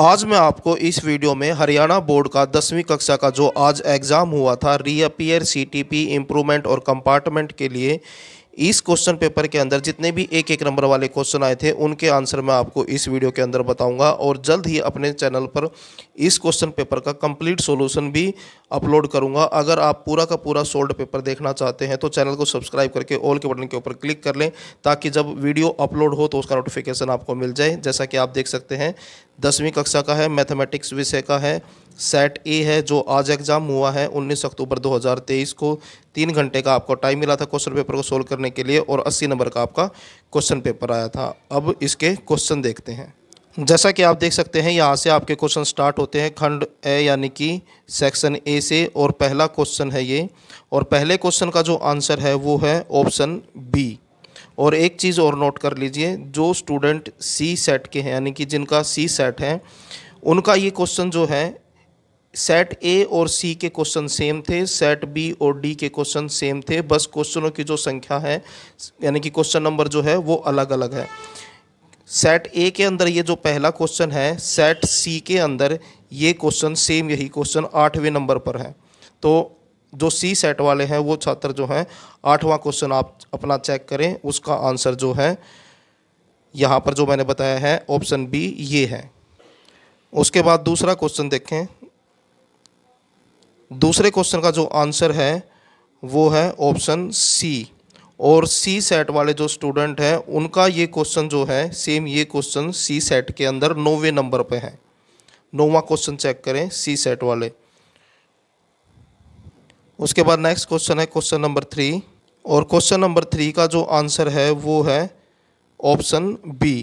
आज मैं आपको इस वीडियो में हरियाणा बोर्ड का दसवीं कक्षा का जो आज एग्ज़ाम हुआ था रीअपियर सीटीपी इम्प्रूवमेंट और कंपार्टमेंट के लिए इस क्वेश्चन पेपर के अंदर जितने भी एक एक नंबर वाले क्वेश्चन आए थे उनके आंसर मैं आपको इस वीडियो के अंदर बताऊंगा और जल्द ही अपने चैनल पर इस क्वेश्चन पेपर का कंप्लीट सॉल्यूशन भी अपलोड करूंगा अगर आप पूरा का पूरा सोल्ड पेपर देखना चाहते हैं तो चैनल को सब्सक्राइब करके ऑल के बटन के ऊपर क्लिक कर लें ताकि जब वीडियो अपलोड हो तो उसका नोटिफिकेशन आपको मिल जाए जैसा कि आप देख सकते हैं दसवीं कक्षा का है मैथमेटिक्स विषय का है सेट ए है जो आज एग्ज़ाम हुआ है 19 अक्टूबर 2023 को तीन घंटे का आपको टाइम मिला था क्वेश्चन पेपर को सोल्व करने के लिए और 80 नंबर का आपका क्वेश्चन पेपर आया था अब इसके क्वेश्चन देखते हैं जैसा कि आप देख सकते हैं यहाँ से आपके क्वेश्चन स्टार्ट होते हैं खंड ए यानी कि सेक्शन ए से और पहला क्वेश्चन है ये और पहले क्वेश्चन का जो आंसर है वो है ऑप्शन बी और एक चीज़ और नोट कर लीजिए जो स्टूडेंट सी सेट के हैं यानी कि जिनका सी सेट है उनका ये क्वेश्चन जो है सेट ए और सी के क्वेश्चन सेम थे सेट बी और डी के क्वेश्चन सेम थे बस क्वेश्चनों की जो संख्या है यानी कि क्वेश्चन नंबर जो है वो अलग अलग है सेट ए के अंदर ये जो पहला क्वेश्चन है सेट सी के अंदर ये क्वेश्चन सेम यही क्वेश्चन आठवें नंबर पर है तो जो सी सेट वाले हैं वो छात्र जो हैं आठवां क्वेश्चन आप अपना चेक करें उसका आंसर जो है यहाँ पर जो मैंने बताया है ऑप्शन बी ये है उसके बाद दूसरा क्वेश्चन देखें दूसरे क्वेश्चन का जो आंसर है वो है ऑप्शन सी और सी सेट वाले जो स्टूडेंट हैं उनका ये क्वेश्चन जो है सेम ये क्वेश्चन सी सेट के अंदर नौवे नंबर पे है नौवा क्वेश्चन चेक करें सी सेट वाले उसके बाद नेक्स्ट क्वेश्चन है क्वेश्चन नंबर थ्री और क्वेश्चन नंबर थ्री का जो आंसर है वो है ऑप्शन बी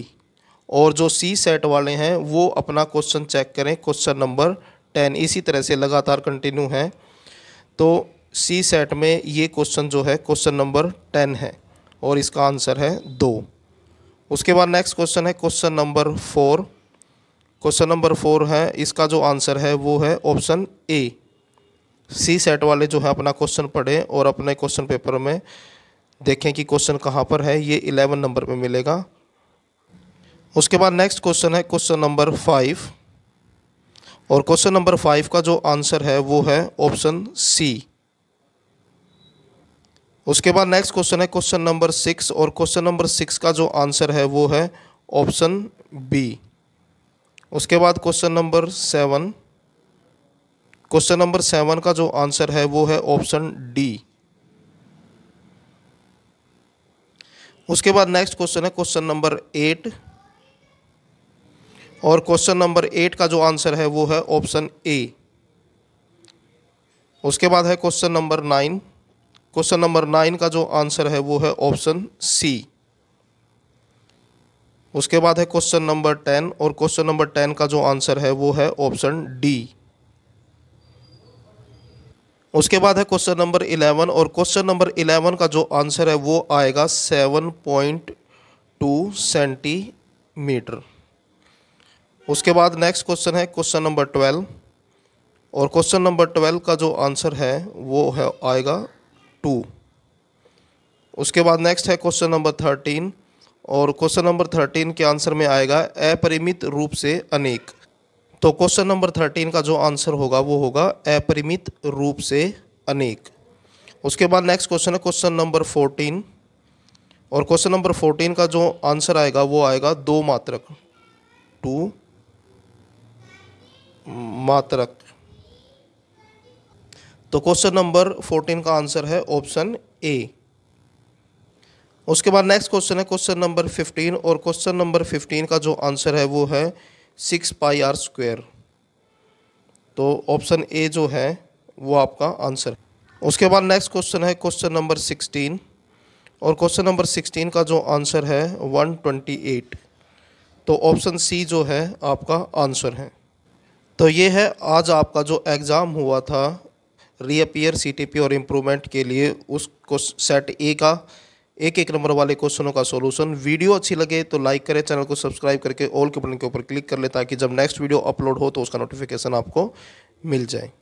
और जो सी सेट वाले हैं वो अपना क्वेश्चन चेक करें क्वेश्चन नंबर टेन इसी तरह से लगातार कंटिन्यू है तो सी सेट में ये क्वेश्चन जो है क्वेश्चन नंबर टेन है और इसका आंसर है दो उसके बाद नेक्स्ट क्वेश्चन है question number four question number four है इसका जो आंसर है वो है ऑप्शन ए सी सेट वाले जो है अपना क्वेश्चन पढ़ें और अपने क्वेश्चन पेपर में देखें कि क्वेश्चन कहाँ पर है ये इलेवन नंबर पे मिलेगा उसके बाद नेक्स्ट क्वेश्चन है क्वेश्चन नंबर फाइव और क्वेश्चन नंबर फाइव का जो आंसर है वो है ऑप्शन सी उसके बाद नेक्स्ट क्वेश्चन है क्वेश्चन नंबर सिक्स और क्वेश्चन नंबर सिक्स का जो आंसर है वो है ऑप्शन बी उसके बाद question number seven question number seven का जो आंसर है वो है ऑप्शन डी उसके बाद नेक्स्ट क्वेश्चन है क्वेश्चन नंबर एट और क्वेश्चन नंबर एट का जो आंसर है वो है ऑप्शन ए उसके बाद है question number nine question number nine का जो आंसर है वो है ऑप्शन सी उसके बाद है क्वेश्चन नंबर टेन और क्वेश्चन नंबर टेन का जो आंसर है वो है ऑप्शन डी उसके बाद है क्वेश्चन नंबर इलेवन और क्वेश्चन नंबर इलेवन का जो आंसर है वो आएगा सेवन पॉइंट टू सेंटीमीटर उसके बाद नेक्स्ट क्वेश्चन है क्वेश्चन नंबर ट्वेल्व और क्वेश्चन नंबर ट्वेल्व का जो आंसर है वो है आएगा टू उसके बाद नेक्स्ट है क्वेश्चन नंबर थर्टीन और क्वेश्चन नंबर थर्टीन के आंसर में आएगा अपरिमित रूप से अनेक तो क्वेश्चन नंबर थर्टीन का जो आंसर होगा वो होगा अपरिमित रूप से अनेक उसके बाद नेक्स्ट क्वेश्चन है क्वेश्चन नंबर फोर्टीन और क्वेश्चन नंबर फोर्टीन का जो आंसर आएगा वो आएगा दो मात्रक टू मात्रक तो क्वेश्चन नंबर फोर्टीन का आंसर है ऑप्शन ए उसके बाद नेक्स्ट क्वेश्चन है क्वेश्चन नंबर फिफ्टीन और क्वेश्चन नंबर फिफ्टीन का जो आंसर है वो है सिक्स पाई आर स्क्वेयर तो ऑप्शन ए जो है वो आपका आंसर उसके बाद नेक्स्ट क्वेश्चन है क्वेश्चन नंबर सिक्सटीन और क्वेश्चन नंबर सिक्सटीन का जो आंसर है वन ट्वेंटी एट तो ऑप्शन सी जो है आपका आंसर है तो ये है आज आपका जो एग्ज़ाम हुआ था रीअपियर सीटीपी और इम्प्रूवमेंट के लिए क्वेश्चन सेट ए का एक एक नंबर वाले क्वेश्चनों का सोलूशन वीडियो अच्छी लगे तो लाइक करें चैनल को सब्सक्राइब करके ऑल के बटन के ऊपर क्लिक कर ले ताकि जब नेक्स्ट वीडियो अपलोड हो तो उसका नोटिफिकेशन आपको मिल जाए